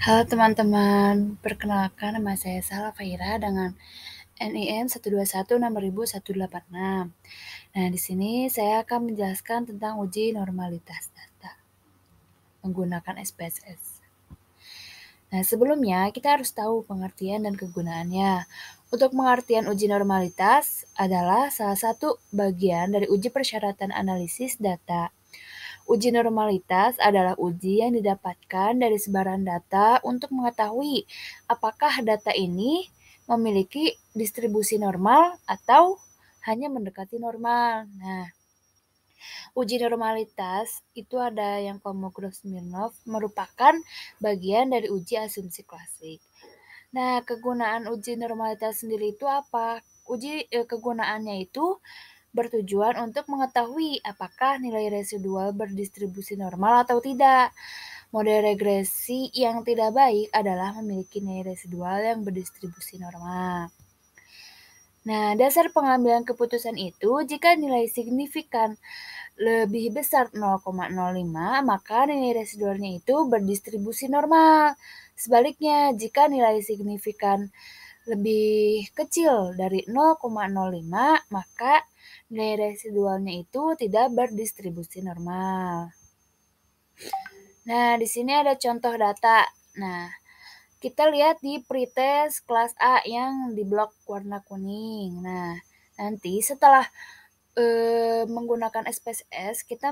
Halo teman-teman, perkenalkan nama saya Salah Faira dengan NIM 1216186. Nah, di sini saya akan menjelaskan tentang uji normalitas data menggunakan SPSS. Nah, sebelumnya kita harus tahu pengertian dan kegunaannya. Untuk pengertian uji normalitas adalah salah satu bagian dari uji persyaratan analisis data Uji normalitas adalah uji yang didapatkan dari sebaran data untuk mengetahui apakah data ini memiliki distribusi normal atau hanya mendekati normal. Nah, Uji normalitas itu ada yang Kolmogorov-Smirnov merupakan bagian dari uji asumsi klasik. Nah, kegunaan uji normalitas sendiri itu apa? Uji eh, kegunaannya itu bertujuan untuk mengetahui apakah nilai residual berdistribusi normal atau tidak. Model regresi yang tidak baik adalah memiliki nilai residual yang berdistribusi normal. Nah, dasar pengambilan keputusan itu jika nilai signifikan lebih besar 0,05, maka nilai residualnya itu berdistribusi normal. Sebaliknya, jika nilai signifikan lebih kecil dari 0,05, maka nilai residualnya itu tidak berdistribusi normal. Nah, di sini ada contoh data. Nah, kita lihat di pretest kelas A yang di blok warna kuning. Nah, nanti setelah e, menggunakan SPSS kita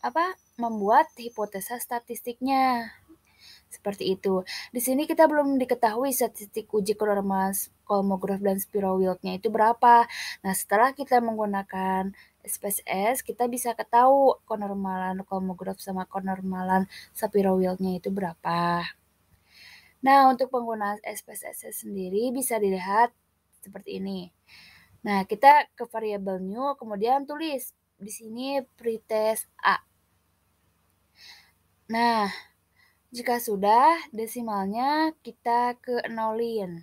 apa membuat hipotesa statistiknya. Seperti itu. Di sini kita belum diketahui statistik uji keluar kolmograf dan spirowildnya itu berapa. Nah, setelah kita menggunakan SPSS, kita bisa ketahui konormalan kolmograf sama konormalan spirowildnya itu berapa. Nah, untuk penggunaan SPSS sendiri bisa dilihat seperti ini. Nah, kita ke variabel new, kemudian tulis di sini pretest A. Nah, jika sudah, desimalnya kita ke nolin.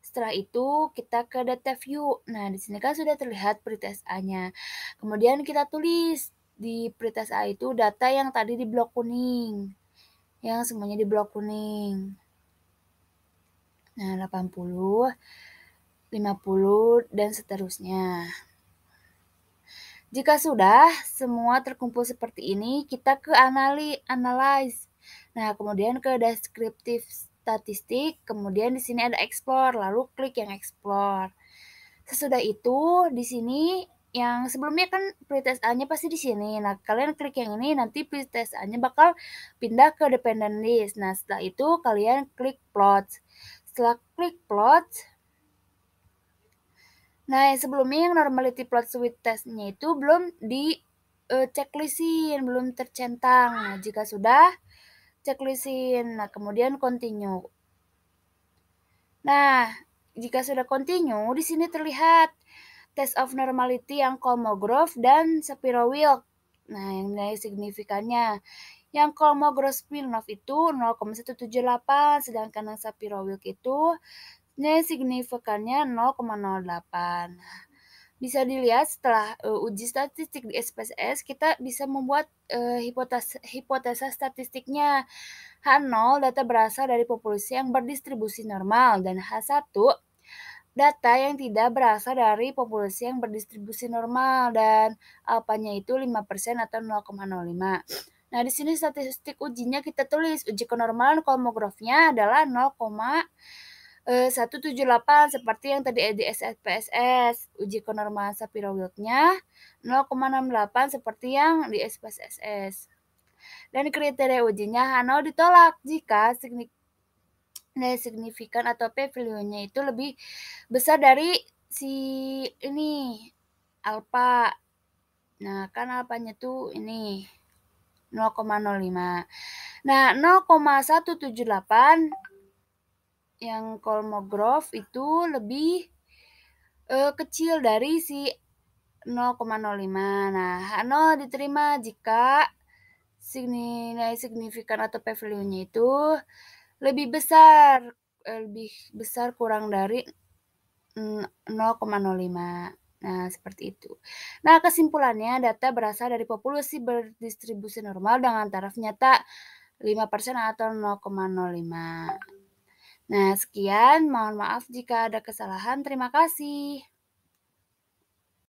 Setelah itu kita ke data view. Nah, di sini kan sudah terlihat pretest A-nya. Kemudian kita tulis di pretest A itu data yang tadi di blok kuning. Yang semuanya di blok kuning. Nah, 80, 50 dan seterusnya. Jika sudah semua terkumpul seperti ini, kita ke analyze. Nah, kemudian ke descriptive statistik, kemudian di sini ada explore, lalu klik yang explore. Sesudah itu, di sini yang sebelumnya kan pretest A-nya pasti di sini. Nah, kalian klik yang ini nanti pretest A-nya bakal pindah ke dependent list. Nah, setelah itu kalian klik plot. Setelah klik plot, Nah, yang sebelumnya yang normality plot switch testnya itu belum di uh, checklistin, belum tercentang. Nah, jika sudah checklistin, nah kemudian continue. Nah, jika sudah continue, di sini terlihat test of normality yang Kolmogorov dan Wilk Nah, yang nilai signifikannya. Yang Kolmogorov-Smirnov itu 0,178, sedangkan yang Wilk itu nilai signifikannya 0,08. Bisa dilihat setelah uh, uji statistik di SPSS, kita bisa membuat uh, eh, hipotesa, hipotesa statistiknya. H0 data berasal dari populasi yang berdistribusi normal dan H1 data yang tidak berasal dari populasi yang berdistribusi normal dan alpanya itu 5% atau 0,05. Nah, di sini statistik ujinya kita tulis uji kenormalan kolmografnya adalah 0, eh, 178 seperti yang tadi di SPSS. Uji kenormalan Sapiro Wilknya 0,68 seperti yang di SPSS. Dan kriteria ujinya Hano ditolak jika nilai signifikan atau P value-nya itu lebih besar dari si ini alfa. Nah, kan alpanya tuh ini 0,05. Nah, 0,178 yang Kolmogorov itu lebih uh, kecil dari si 0,05. Nah, H0 diterima jika nilai signifikan atau P value-nya itu lebih besar eh, lebih besar kurang dari 0,05. Mm, nah, seperti itu. Nah, kesimpulannya data berasal dari populasi berdistribusi normal dengan taraf nyata 5% atau 0,05. Nah, sekian. Mohon maaf jika ada kesalahan. Terima kasih.